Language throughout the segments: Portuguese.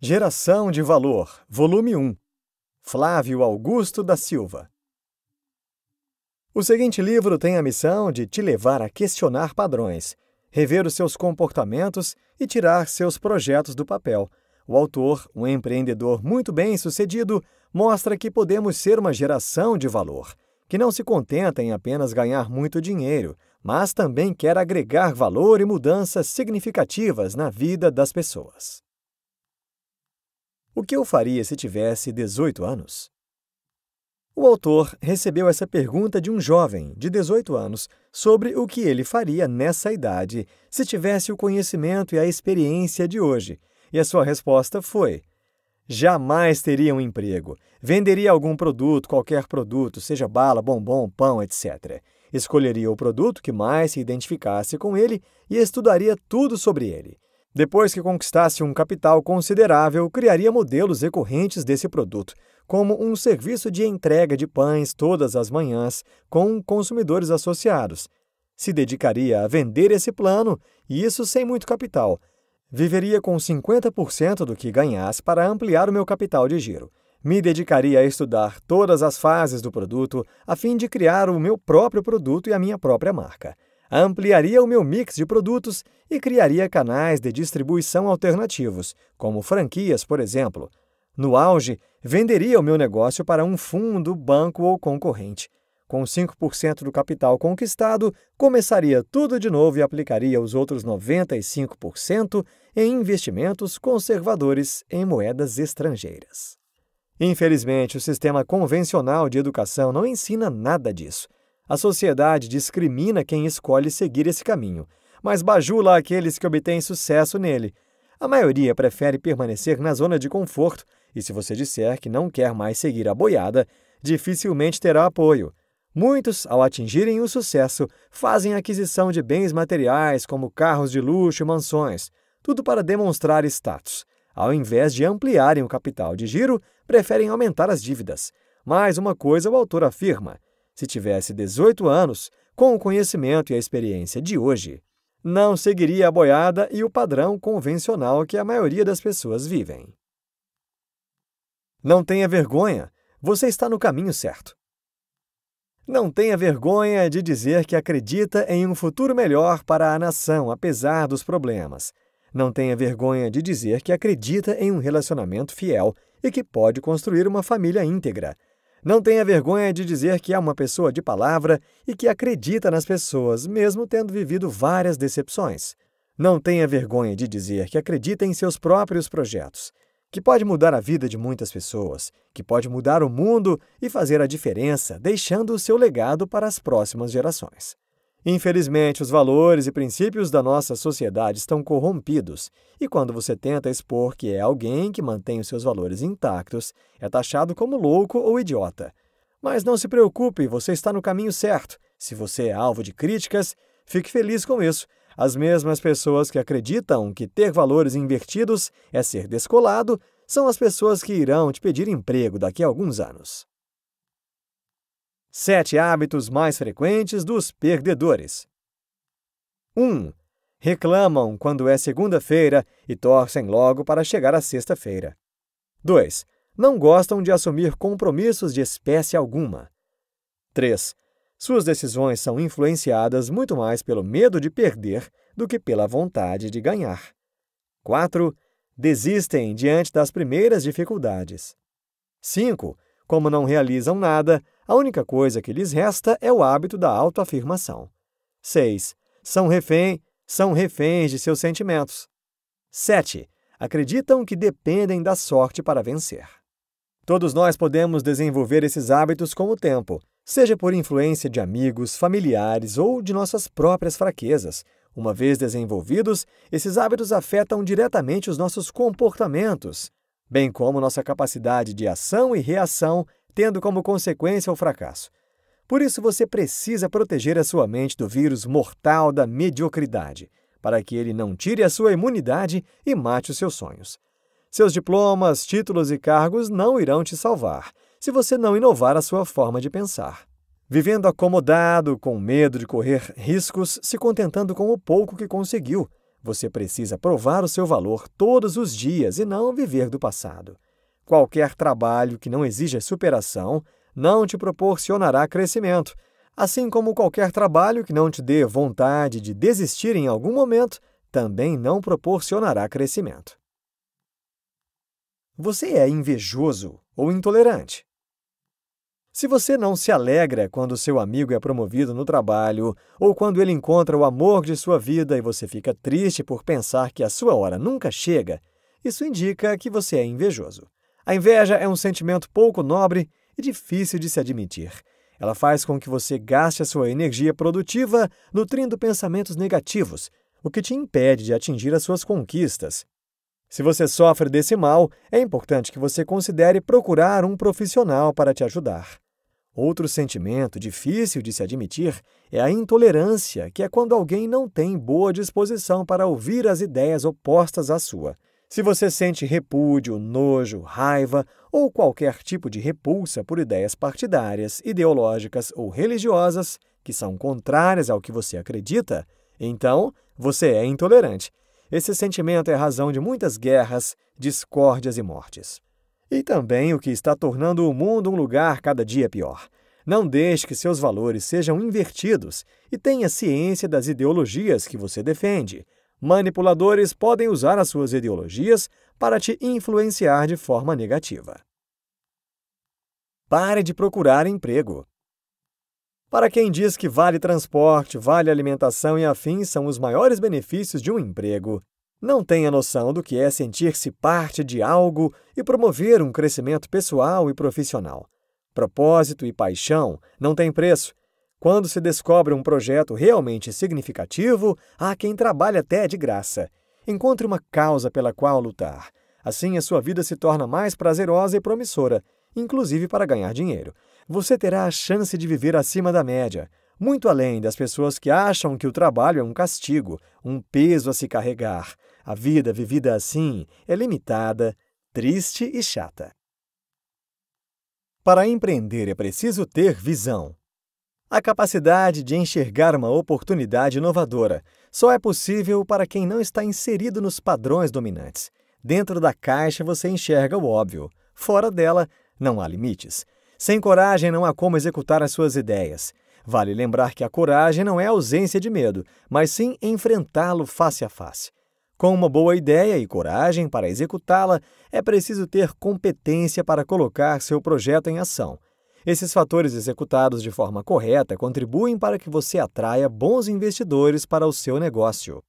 Geração de Valor, Volume 1 Flávio Augusto da Silva O seguinte livro tem a missão de te levar a questionar padrões, rever os seus comportamentos e tirar seus projetos do papel. O autor, um empreendedor muito bem sucedido, mostra que podemos ser uma geração de valor, que não se contenta em apenas ganhar muito dinheiro, mas também quer agregar valor e mudanças significativas na vida das pessoas. O que eu faria se tivesse 18 anos? O autor recebeu essa pergunta de um jovem de 18 anos sobre o que ele faria nessa idade se tivesse o conhecimento e a experiência de hoje, e a sua resposta foi: jamais teria um emprego, venderia algum produto, qualquer produto, seja bala, bombom, pão, etc. Escolheria o produto que mais se identificasse com ele e estudaria tudo sobre ele. Depois que conquistasse um capital considerável, criaria modelos recorrentes desse produto, como um serviço de entrega de pães todas as manhãs com consumidores associados. Se dedicaria a vender esse plano, e isso sem muito capital. Viveria com 50% do que ganhasse para ampliar o meu capital de giro. Me dedicaria a estudar todas as fases do produto, a fim de criar o meu próprio produto e a minha própria marca ampliaria o meu mix de produtos e criaria canais de distribuição alternativos, como franquias, por exemplo. No auge, venderia o meu negócio para um fundo, banco ou concorrente. Com 5% do capital conquistado, começaria tudo de novo e aplicaria os outros 95% em investimentos conservadores em moedas estrangeiras. Infelizmente, o sistema convencional de educação não ensina nada disso. A sociedade discrimina quem escolhe seguir esse caminho, mas bajula aqueles que obtêm sucesso nele. A maioria prefere permanecer na zona de conforto, e se você disser que não quer mais seguir a boiada, dificilmente terá apoio. Muitos, ao atingirem o sucesso, fazem aquisição de bens materiais como carros de luxo e mansões, tudo para demonstrar status. Ao invés de ampliarem o capital de giro, preferem aumentar as dívidas. Mais uma coisa o autor afirma: se tivesse 18 anos, com o conhecimento e a experiência de hoje, não seguiria a boiada e o padrão convencional que a maioria das pessoas vivem. Não tenha vergonha, você está no caminho certo. Não tenha vergonha de dizer que acredita em um futuro melhor para a nação, apesar dos problemas. Não tenha vergonha de dizer que acredita em um relacionamento fiel e que pode construir uma família íntegra, não tenha vergonha de dizer que é uma pessoa de palavra e que acredita nas pessoas, mesmo tendo vivido várias decepções. Não tenha vergonha de dizer que acredita em seus próprios projetos, que pode mudar a vida de muitas pessoas, que pode mudar o mundo e fazer a diferença, deixando o seu legado para as próximas gerações. Infelizmente, os valores e princípios da nossa sociedade estão corrompidos, e quando você tenta expor que é alguém que mantém os seus valores intactos, é taxado como louco ou idiota. Mas não se preocupe, você está no caminho certo. Se você é alvo de críticas, fique feliz com isso. As mesmas pessoas que acreditam que ter valores invertidos é ser descolado são as pessoas que irão te pedir emprego daqui a alguns anos. Sete hábitos mais frequentes dos perdedores. 1. Um, reclamam quando é segunda-feira e torcem logo para chegar à sexta-feira. 2. Não gostam de assumir compromissos de espécie alguma. 3. Suas decisões são influenciadas muito mais pelo medo de perder do que pela vontade de ganhar. 4. Desistem diante das primeiras dificuldades. 5. Como não realizam nada, a única coisa que lhes resta é o hábito da autoafirmação. 6. São refém, são reféns de seus sentimentos. 7. Acreditam que dependem da sorte para vencer. Todos nós podemos desenvolver esses hábitos com o tempo, seja por influência de amigos, familiares ou de nossas próprias fraquezas. Uma vez desenvolvidos, esses hábitos afetam diretamente os nossos comportamentos, bem como nossa capacidade de ação e reação tendo como consequência o fracasso. Por isso, você precisa proteger a sua mente do vírus mortal da mediocridade, para que ele não tire a sua imunidade e mate os seus sonhos. Seus diplomas, títulos e cargos não irão te salvar se você não inovar a sua forma de pensar. Vivendo acomodado, com medo de correr riscos, se contentando com o pouco que conseguiu, você precisa provar o seu valor todos os dias e não viver do passado. Qualquer trabalho que não exija superação não te proporcionará crescimento, assim como qualquer trabalho que não te dê vontade de desistir em algum momento também não proporcionará crescimento. Você é invejoso ou intolerante? Se você não se alegra quando seu amigo é promovido no trabalho ou quando ele encontra o amor de sua vida e você fica triste por pensar que a sua hora nunca chega, isso indica que você é invejoso. A inveja é um sentimento pouco nobre e difícil de se admitir. Ela faz com que você gaste a sua energia produtiva nutrindo pensamentos negativos, o que te impede de atingir as suas conquistas. Se você sofre desse mal, é importante que você considere procurar um profissional para te ajudar. Outro sentimento difícil de se admitir é a intolerância, que é quando alguém não tem boa disposição para ouvir as ideias opostas à sua. Se você sente repúdio, nojo, raiva ou qualquer tipo de repulsa por ideias partidárias, ideológicas ou religiosas que são contrárias ao que você acredita, então você é intolerante. Esse sentimento é razão de muitas guerras, discórdias e mortes. E também o que está tornando o mundo um lugar cada dia pior. Não deixe que seus valores sejam invertidos e tenha ciência das ideologias que você defende manipuladores podem usar as suas ideologias para te influenciar de forma negativa. Pare de procurar emprego. Para quem diz que vale transporte, vale alimentação e afins são os maiores benefícios de um emprego, não tem a noção do que é sentir-se parte de algo e promover um crescimento pessoal e profissional. Propósito e paixão não têm preço quando se descobre um projeto realmente significativo, há quem trabalhe até de graça. Encontre uma causa pela qual lutar. Assim, a sua vida se torna mais prazerosa e promissora, inclusive para ganhar dinheiro. Você terá a chance de viver acima da média, muito além das pessoas que acham que o trabalho é um castigo, um peso a se carregar. A vida vivida assim é limitada, triste e chata. Para empreender é preciso ter visão. A capacidade de enxergar uma oportunidade inovadora só é possível para quem não está inserido nos padrões dominantes. Dentro da caixa você enxerga o óbvio, fora dela não há limites. Sem coragem não há como executar as suas ideias. Vale lembrar que a coragem não é ausência de medo, mas sim enfrentá-lo face a face. Com uma boa ideia e coragem para executá-la, é preciso ter competência para colocar seu projeto em ação esses fatores executados de forma correta contribuem para que você atraia bons investidores para o seu negócio.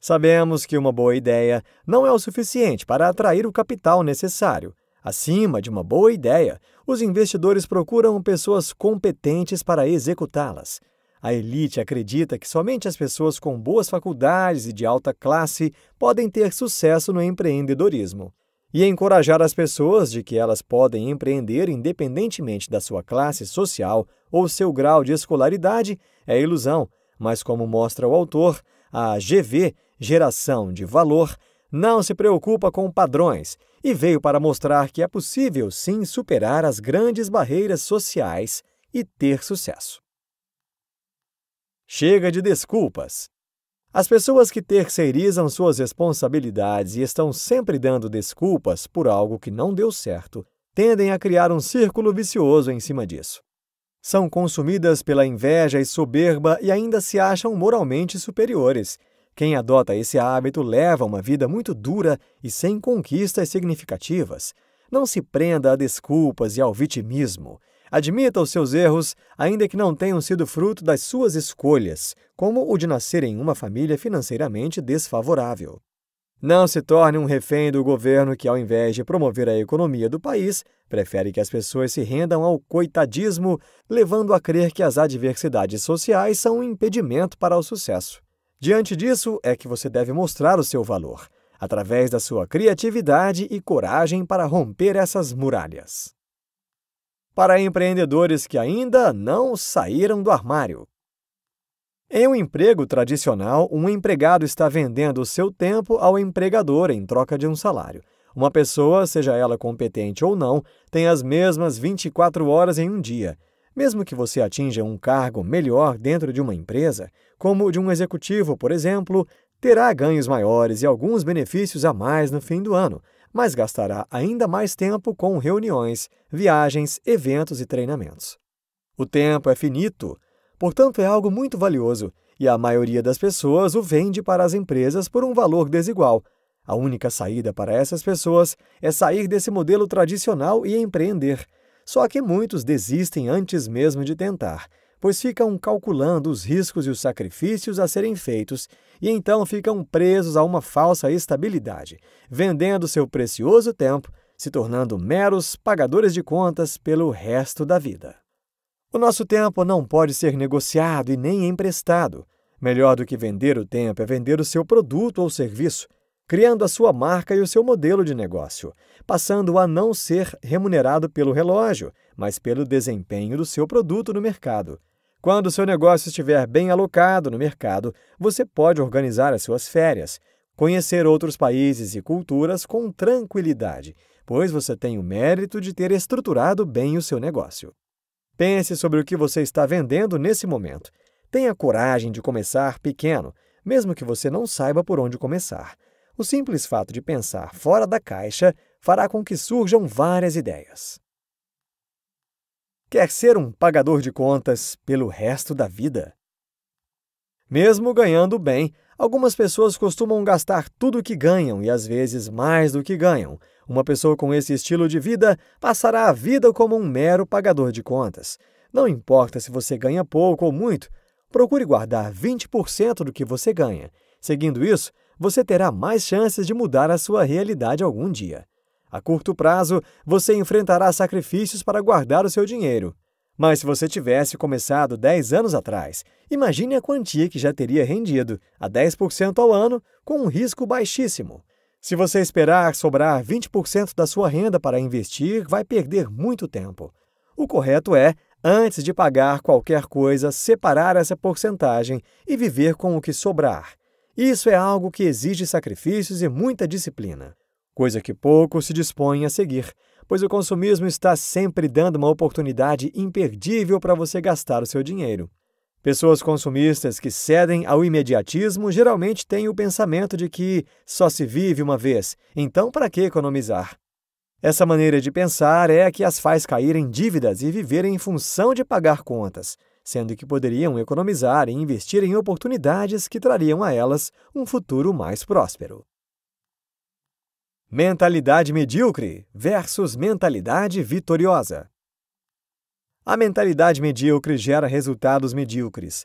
Sabemos que uma boa ideia não é o suficiente para atrair o capital necessário. Acima de uma boa ideia, os investidores procuram pessoas competentes para executá-las. A elite acredita que somente as pessoas com boas faculdades e de alta classe podem ter sucesso no empreendedorismo e encorajar as pessoas de que elas podem empreender independentemente da sua classe social ou seu grau de escolaridade é ilusão, mas como mostra o autor, a GV, Geração de Valor, não se preocupa com padrões e veio para mostrar que é possível sim superar as grandes barreiras sociais e ter sucesso. Chega de desculpas. As pessoas que terceirizam suas responsabilidades e estão sempre dando desculpas por algo que não deu certo tendem a criar um círculo vicioso em cima disso. São consumidas pela inveja e soberba e ainda se acham moralmente superiores. Quem adota esse hábito leva uma vida muito dura e sem conquistas significativas. Não se prenda a desculpas e ao vitimismo. Admita os seus erros, ainda que não tenham sido fruto das suas escolhas, como o de nascer em uma família financeiramente desfavorável. Não se torne um refém do governo que, ao invés de promover a economia do país, prefere que as pessoas se rendam ao coitadismo, levando a crer que as adversidades sociais são um impedimento para o sucesso. Diante disso, é que você deve mostrar o seu valor, através da sua criatividade e coragem para romper essas muralhas para empreendedores que ainda não saíram do armário. Em um emprego tradicional, um empregado está vendendo o seu tempo ao empregador em troca de um salário. Uma pessoa, seja ela competente ou não, tem as mesmas 24 horas em um dia. Mesmo que você atinja um cargo melhor dentro de uma empresa, como o de um executivo, por exemplo, terá ganhos maiores e alguns benefícios a mais no fim do ano, mas gastará ainda mais tempo com reuniões, viagens, eventos e treinamentos. O tempo é finito, portanto, é algo muito valioso e a maioria das pessoas o vende para as empresas por um valor desigual. A única saída para essas pessoas é sair desse modelo tradicional e empreender. Só que muitos desistem antes mesmo de tentar pois ficam calculando os riscos e os sacrifícios a serem feitos e então ficam presos a uma falsa estabilidade, vendendo seu precioso tempo, se tornando meros pagadores de contas pelo resto da vida. O nosso tempo não pode ser negociado e nem emprestado. Melhor do que vender o tempo é vender o seu produto ou serviço, criando a sua marca e o seu modelo de negócio, passando a não ser remunerado pelo relógio, mas pelo desempenho do seu produto no mercado. Quando seu negócio estiver bem alocado no mercado, você pode organizar as suas férias, conhecer outros países e culturas com tranquilidade, pois você tem o mérito de ter estruturado bem o seu negócio. Pense sobre o que você está vendendo nesse momento. Tenha coragem de começar pequeno, mesmo que você não saiba por onde começar. O simples fato de pensar fora da caixa fará com que surjam várias ideias. Quer ser um pagador de contas pelo resto da vida? Mesmo ganhando bem, algumas pessoas costumam gastar tudo o que ganham e às vezes mais do que ganham. Uma pessoa com esse estilo de vida passará a vida como um mero pagador de contas. Não importa se você ganha pouco ou muito, procure guardar 20% do que você ganha. Seguindo isso, você terá mais chances de mudar a sua realidade algum dia. A curto prazo, você enfrentará sacrifícios para guardar o seu dinheiro. Mas se você tivesse começado 10 anos atrás, imagine a quantia que já teria rendido, a 10% ao ano, com um risco baixíssimo. Se você esperar sobrar 20% da sua renda para investir, vai perder muito tempo. O correto é, antes de pagar qualquer coisa, separar essa porcentagem e viver com o que sobrar. Isso é algo que exige sacrifícios e muita disciplina, coisa que poucos se dispõem a seguir, pois o consumismo está sempre dando uma oportunidade imperdível para você gastar o seu dinheiro. Pessoas consumistas que cedem ao imediatismo geralmente têm o pensamento de que só se vive uma vez, então para que economizar? Essa maneira de pensar é a que as faz cair em dívidas e viverem em função de pagar contas sendo que poderiam economizar e investir em oportunidades que trariam a elas um futuro mais próspero. Mentalidade medíocre versus mentalidade vitoriosa. A mentalidade medíocre gera resultados medíocres.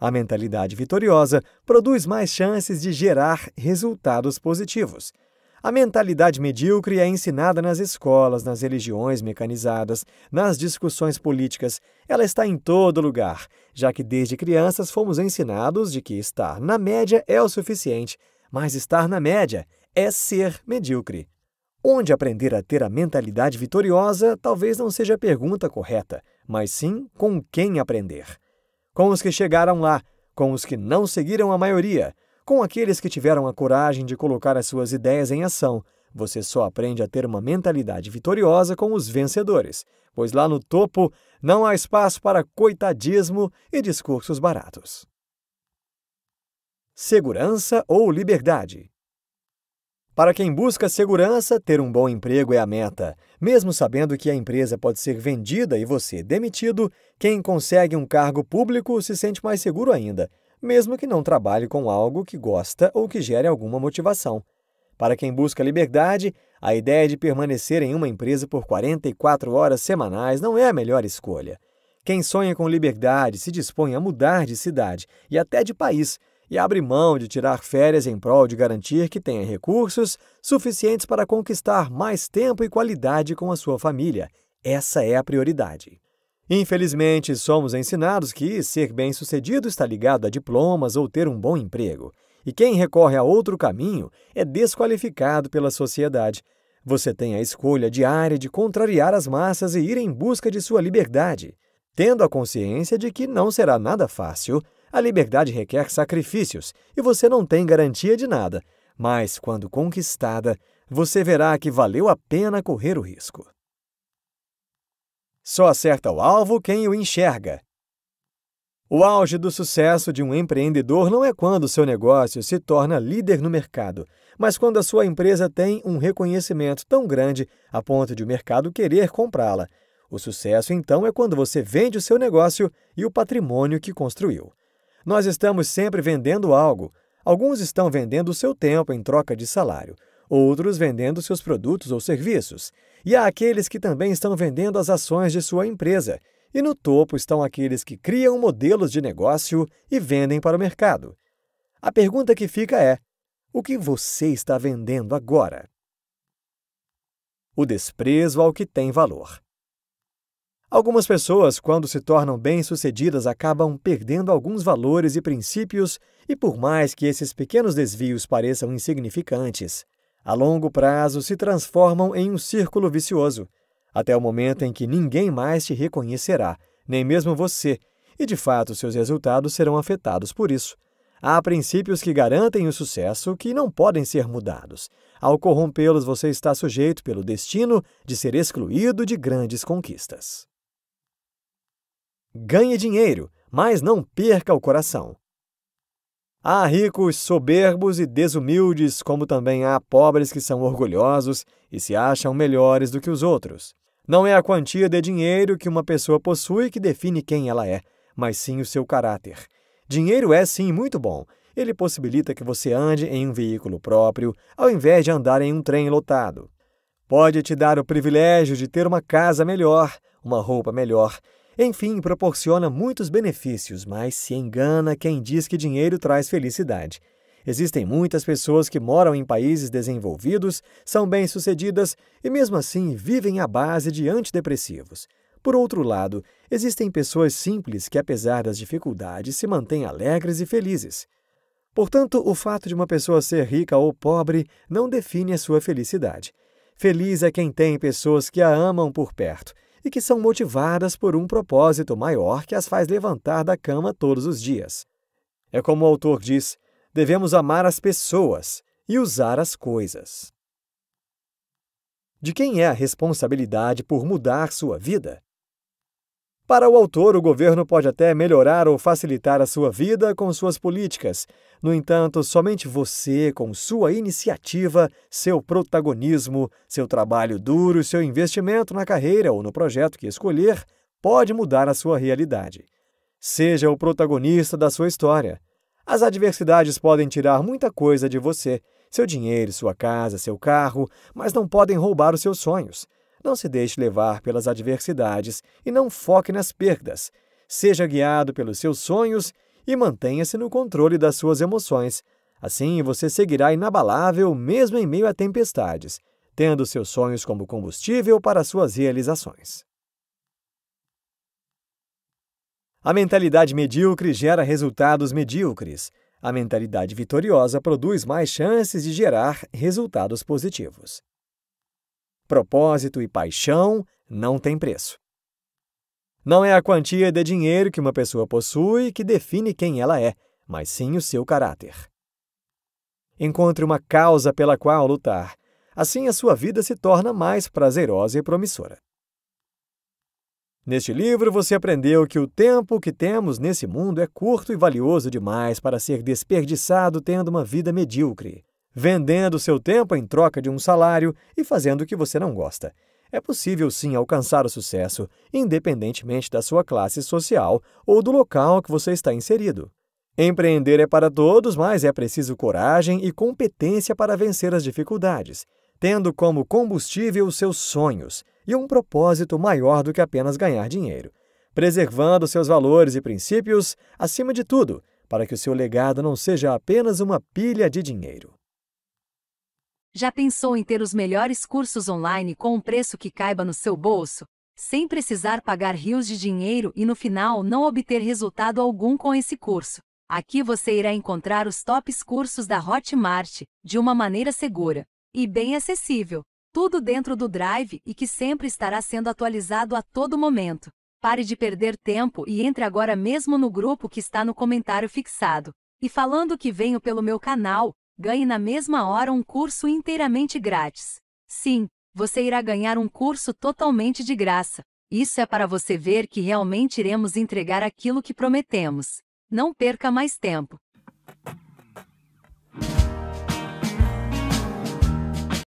A mentalidade vitoriosa produz mais chances de gerar resultados positivos. A mentalidade medíocre é ensinada nas escolas, nas religiões mecanizadas, nas discussões políticas. Ela está em todo lugar, já que desde crianças fomos ensinados de que estar na média é o suficiente, mas estar na média é ser medíocre. Onde aprender a ter a mentalidade vitoriosa talvez não seja a pergunta correta, mas sim com quem aprender. Com os que chegaram lá, com os que não seguiram a maioria, com aqueles que tiveram a coragem de colocar as suas ideias em ação, você só aprende a ter uma mentalidade vitoriosa com os vencedores, pois lá no topo não há espaço para coitadismo e discursos baratos. Segurança ou liberdade? Para quem busca segurança, ter um bom emprego é a meta. Mesmo sabendo que a empresa pode ser vendida e você demitido, quem consegue um cargo público se sente mais seguro ainda, mesmo que não trabalhe com algo que gosta ou que gere alguma motivação. Para quem busca liberdade, a ideia de permanecer em uma empresa por 44 horas semanais não é a melhor escolha. Quem sonha com liberdade se dispõe a mudar de cidade e até de país e abre mão de tirar férias em prol de garantir que tenha recursos suficientes para conquistar mais tempo e qualidade com a sua família. Essa é a prioridade. Infelizmente, somos ensinados que ser bem-sucedido está ligado a diplomas ou ter um bom emprego, e quem recorre a outro caminho é desqualificado pela sociedade. Você tem a escolha diária de contrariar as massas e ir em busca de sua liberdade, tendo a consciência de que não será nada fácil. A liberdade requer sacrifícios e você não tem garantia de nada, mas quando conquistada, você verá que valeu a pena correr o risco. Só acerta o alvo quem o enxerga. O auge do sucesso de um empreendedor não é quando seu negócio se torna líder no mercado, mas quando a sua empresa tem um reconhecimento tão grande a ponto de o mercado querer comprá-la. O sucesso, então, é quando você vende o seu negócio e o patrimônio que construiu. Nós estamos sempre vendendo algo. Alguns estão vendendo o seu tempo em troca de salário, outros vendendo seus produtos ou serviços, e há aqueles que também estão vendendo as ações de sua empresa. E no topo estão aqueles que criam modelos de negócio e vendem para o mercado. A pergunta que fica é: o que você está vendendo agora? O desprezo ao que tem valor. Algumas pessoas, quando se tornam bem-sucedidas, acabam perdendo alguns valores e princípios, e por mais que esses pequenos desvios pareçam insignificantes, a longo prazo se transformam em um círculo vicioso, até o momento em que ninguém mais te reconhecerá, nem mesmo você, e de fato seus resultados serão afetados por isso. Há princípios que garantem o sucesso que não podem ser mudados. Ao corrompê-los, você está sujeito pelo destino de ser excluído de grandes conquistas. Ganhe dinheiro, mas não perca o coração. Há ricos soberbos e desumildes, como também há pobres que são orgulhosos e se acham melhores do que os outros. Não é a quantia de dinheiro que uma pessoa possui que define quem ela é, mas sim o seu caráter. Dinheiro é, sim, muito bom. Ele possibilita que você ande em um veículo próprio, ao invés de andar em um trem lotado. Pode te dar o privilégio de ter uma casa melhor, uma roupa melhor enfim, proporciona muitos benefícios, mas se engana quem diz que dinheiro traz felicidade. Existem muitas pessoas que moram em países desenvolvidos, são bem-sucedidas e, mesmo assim, vivem à base de antidepressivos. Por outro lado, existem pessoas simples que, apesar das dificuldades, se mantêm alegres e felizes. Portanto, o fato de uma pessoa ser rica ou pobre não define a sua felicidade. Feliz é quem tem pessoas que a amam por perto e que são motivadas por um propósito maior que as faz levantar da cama todos os dias. É como o autor diz: devemos amar as pessoas e usar as coisas. De quem é a responsabilidade por mudar sua vida? Para o autor, o governo pode até melhorar ou facilitar a sua vida com suas políticas. No entanto, somente você, com sua iniciativa, seu protagonismo, seu trabalho duro, seu investimento na carreira ou no projeto que escolher, pode mudar a sua realidade. Seja o protagonista da sua história. As adversidades podem tirar muita coisa de você, seu dinheiro, sua casa, seu carro, mas não podem roubar os seus sonhos. Não se deixe levar pelas adversidades e não foque nas perdas. Seja guiado pelos seus sonhos e mantenha-se no controle das suas emoções. Assim, você seguirá inabalável mesmo em meio a tempestades, tendo seus sonhos como combustível para suas realizações. A mentalidade medíocre gera resultados medíocres. A mentalidade vitoriosa produz mais chances de gerar resultados positivos propósito e paixão não têm preço. Não é a quantia de dinheiro que uma pessoa possui que define quem ela é, mas sim o seu caráter. Encontre uma causa pela qual lutar. Assim a sua vida se torna mais prazerosa e promissora. Neste livro, você aprendeu que o tempo que temos nesse mundo é curto e valioso demais para ser desperdiçado tendo uma vida medíocre vendendo seu tempo em troca de um salário e fazendo o que você não gosta. É possível sim alcançar o sucesso, independentemente da sua classe social ou do local que você está inserido. Empreender é para todos, mas é preciso coragem e competência para vencer as dificuldades, tendo como combustível seus sonhos e um propósito maior do que apenas ganhar dinheiro, preservando seus valores e princípios, acima de tudo, para que o seu legado não seja apenas uma pilha de dinheiro. Já pensou em ter os melhores cursos online com um preço que caiba no seu bolso, sem precisar pagar rios de dinheiro e no final não obter resultado algum com esse curso? Aqui você irá encontrar os tops cursos da Hotmart, de uma maneira segura e bem acessível, tudo dentro do Drive e que sempre estará sendo atualizado a todo momento. Pare de perder tempo e entre agora mesmo no grupo que está no comentário fixado. E falando que venho pelo meu canal, ganhe na mesma hora um curso inteiramente grátis. Sim, você irá ganhar um curso totalmente de graça. Isso é para você ver que realmente iremos entregar aquilo que prometemos. Não perca mais tempo.